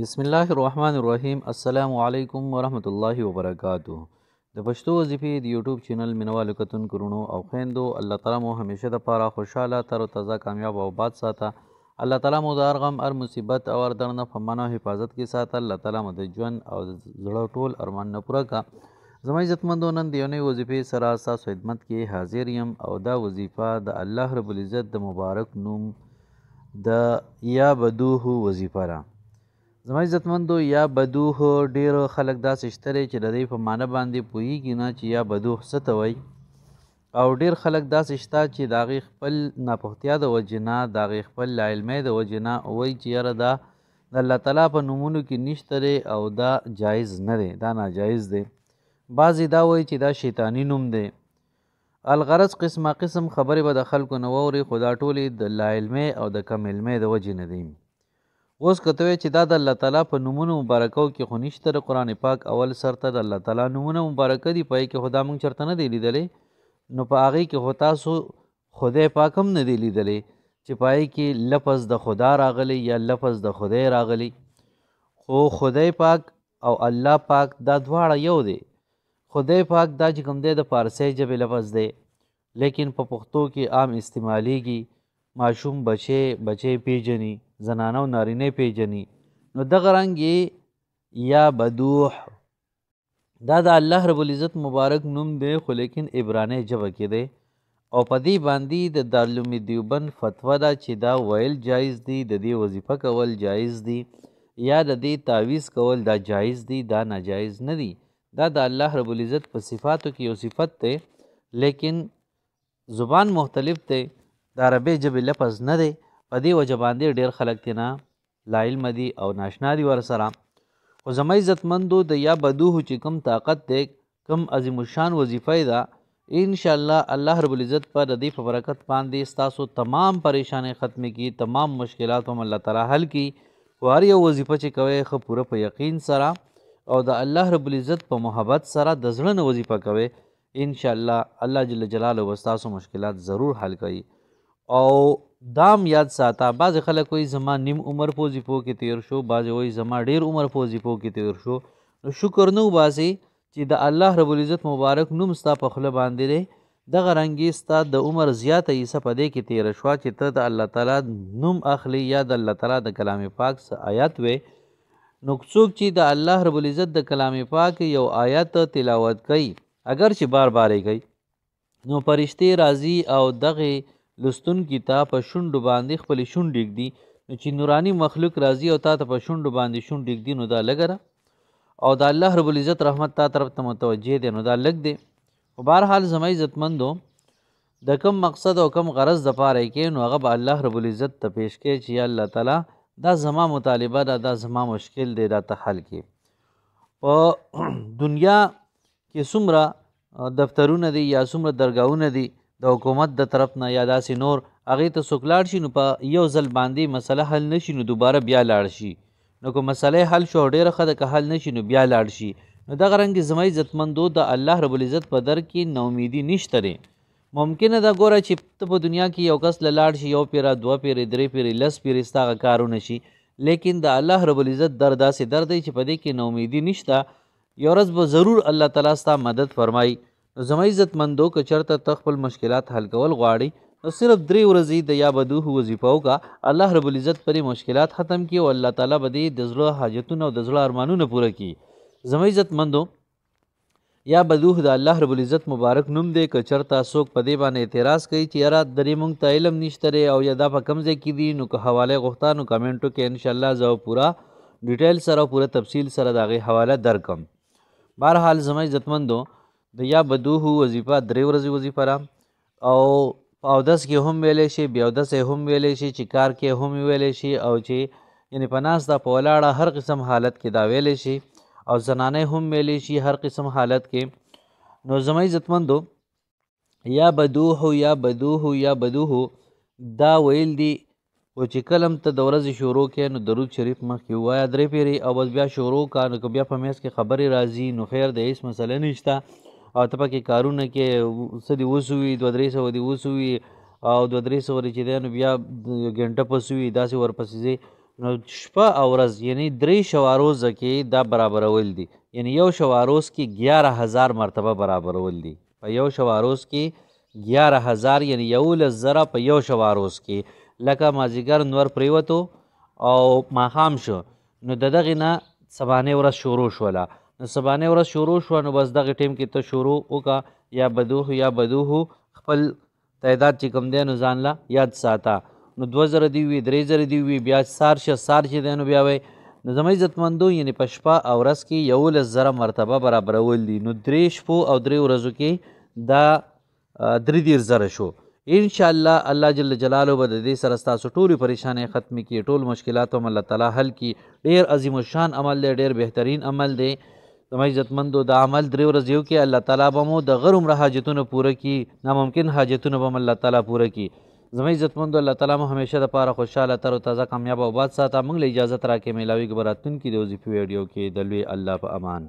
بسم الله الرحمن الرحیم السلام علیکم ورحمۃ الله وبرکاتہ د پښتو وظیفې د یوټیوب چینل مینوالو کتونکو او خویندو الله تعالی مو همیشه د پاره خوشاله تر تازه کامیاب او آباد ساته الله تعالی مو د هر غم هر مصیبت او هر درد نه په منو حفاظت کې ساته الله تعالی مو د ژوند او د زړه ټول ارمان نه پوره کا زما عزتمندو نن د یو نوې وظیفې سره ستاسو خدمت کې حاضر یم او دا وظیفه د الله رب العزت د مبارک نوم د یا بدوه وظیفه را زما عزتمندو یا بدوه ډیرو خلک داسې شته چې د دې په معنی باندې پوهیږي نه چې یا بدوه څه ته وایي او ډیر خلک داسې شته چې د هغې خپل ناپوهتیا د وجې نه د هغې خپل لاعلمۍ د وجې نه وایي چې یاره دا د الله تعالی په نومونو کې نشته دی او دا جایز نه دی دا ناجایز دی بعضې دا وایي چې دا شیطانی نوم دی الغرض قسمه قسم خبرې به د خلکو نه واوري خو دا ټولې د لاعلمۍ او د کم علمۍ د وجې نه دي اوس کته چې دا د الله تعالی په نومونو مبارکو کې خونیشته د قران پاک اول سرته د الله تعالی نومونه مبارک دي پای کې خدا مونږ چرته نه دی لیدلې نو په هغه کې هو تاسو خدای پاک هم نه دی لیدلې چې پای کې لفظ د خدا راغلی یا لفظ د خدای راغلی خو خدای پاک او الله پاک دا دواړه یو دی خدای پاک دا چې کوم دی د فارسی ژبې لفظ دی لیکن په پښتو کې عام استعمالیږي ماشوم بچې بچې پیژني زنانه او نارینه پیژني نو دغه رنګ یا بدوح دا د الله رب العزت مبارک نوم دی خو لیکن عبرانه جبه کې دی او په دې باندې د دارالعلوم دیوبند فتوا دا چې دا ویل جایز دی د دې وظیفه کول جایز دی یا د دې تعویز کول دا جایز دی دا ناجایز نه دی دا د الله رب العزت په صفاتو کې یو صفت دی لیکن زبان مختلف دی د عربی ژبې لفظ نه دی په دې وجه باندې ډیر خلک تینا لا علم دي او ناشنا دي ور سره خو زما عزتمندو د یا بدوه چې کم طاقت دی کم عظیم الشان وظیفه ده ان شاء الله الله رب العزت پر ردی په برکت باندې تاسو تمام پریشانې ختم کی تمام مشکلات هم الله تعالی حل کی وار یو وظیفه چې کوي خو پوره په یقین سره او د الله رب العزت په محبت سره د ځړن وظیفه کوي ان شاء الله الله جل جلاله وستاسو مشکلات ضرور حل کوي او دام یاد ساته بعض خلک وایي زما نیم عمر پوزي پو کې تیر شو بعض وایي زما ډیر عمر پوزي پو کې تیر شو نو شکر نو باسي چې د الله رب العزت مبارک نوم ستا په خوله باندې دی دغه رنګې ستا د عمر زیاته حصه په دې کې تیره شوه چې ته د الله تعالی نوم اخلي یا د الله تعالی د کلام پاک څه آیات وې نو څوک چې د الله رب العزت د کلام پاک یو آیت تلاوت کوي اگر چې بار بار یې کوي نو پرشته راضي او دغه لستون کی تا په شونډو باندې خپل شونډې ږدي نو چې نورانی مخلوق راځي او تا ته په شونډو باندې شونډې ږدي نو دا لګره او د الله رب العزت رحمت تا طرف ته متوجه دی نو دا لګ دی خو بهرحال زما عزتمندو د کم مقصد او کم غرض د پاره کې نو هغه به الله رب العزت ته پیش کې چې الله تعالی دا زما مطالبه دا دا زما مشکل دی دا ته حل کې په دنیا کې څومره دفترونه دي یا څومره درگاهونه دي د حکومت د طرف نه یا داسې نور هغې ته څوک لاړ شي نو په یو ځل باندې مسله حل نه شي نو دوباره بیا لاړ شي نو که مسله حل شو ډېره ښه ده که حل نه شي نو بیا لاړ شي نو دغه رنګې زما عزتمندو د الله رب العزت په در کې ناامیدي نشته دی ممکنه ده ګوره چې ته په دنیا کې یو کس له لاړ شي یو پیره دوه پیرې درې پیرې لس پیرې ستا هغه کارونه شي لیکن د الله رب العزت در داسې در دی چې په دې کې ناامیدي نشته یو ورځ به ضرور الله تعالی ستا مدد فرمایي زما عزت مندو که چرته ته خپل مشکلات حل کول غواړي نو صرف درې ورځې د یا بدوه وظیفه وکړه الله رب العزت پرې مشکلات ختم کړي او الله تعالی به دې د زړه حاجتونه او د زړه ارمانونه پوره کړي زما عزت مندو یا بدوه د الله رب العزت مبارک نوم دی که چرته څوک په دې باندې اعتراض کوي چې یاره درې مونږ ته علم نشته او یا دا په کم ځای کې دي نو که حواله غوښته نو کمنټو کې انشاءالله زه پوره ډیټیل سره پوره تفصیل سره د هغې حواله درکم بهرحال زما عزتمندو د یا بدوهو وظیفه درې ورځې وظیفه را او په اودس کې هم ویلی شي بیا اودس هم ویلی شي چې کار کې هم ویلی شي او چې یعنی په ناسته په ولاړه هر قسم حالت کې دا ویلی شي او زنانې هم ویلی شي هر قسم حالت کې نو زما عزتمندو یا بدوهو یا بدوهو یا بدوهو دا ویل دی او چې کلم ته د ورځې شروع کې نو درود شریف مخکې ووایه درې پیرې او بس بیا شروع کا نو که بیا په میز کې خبرې راځي نو خیر د هیڅ مسله نشته او ته پکې کارونه کې څه دې وسوي دوه درې سوه دې وسوي او دوه درې سوه چې دی نو بیا یو ګنټه پسوي داسې ورپسې ځې نو شپه او ورځ یعنی درې شواروز کې دا برابرول دي یعنی یو شواروز کې 11000 مرتبه برابرول دي په یو شواروز کې 11000 یعنی یو لزره په یو شواروز کې لکه مازیګر نور پریوتو او ماخام شو نو د دغه نه سبانه ورځ شروع شوله نو سبانه ورځ شروع شو نو بس دغه ټیم کې ته شروع وکا یا بدوه یا بدوه خپل تعداد چې کم دی نو ځان لا یاد ساته نو دو زره دی وي درې زره دی وي بیا سار شه سار شه دی نو بیا وای نو زما عزتمندو یعنی په شپه او ورځ کې یولس زره مرتبه برابرول دي نو درې شپو او درې ورځو کې دا درې دیر زره شو ان شاء الله الله جل جلاله به د دې سره ستاسو ټولې پریشانې ختمې کړي ټول مشکلات هم الله تعالی حل کړي ډېر عظیم الشان عمل دی ډېر بهترین عمل دی زما عزتمندو د عمل درې ورځې یو کې الله تعالی به مو د غر عمره حاجتونه پوره کړي ناممکن حاجتونه به الله تعالی پوره کړي زما عزتمندو الله تعالی مو همیشه د پاره خوشاله تر او تازه کامیاب او آباد ساته موږ له اجازه راکې میلاوي ګبراتون کې د وظیفې ویډیو کې د لوی الله په امان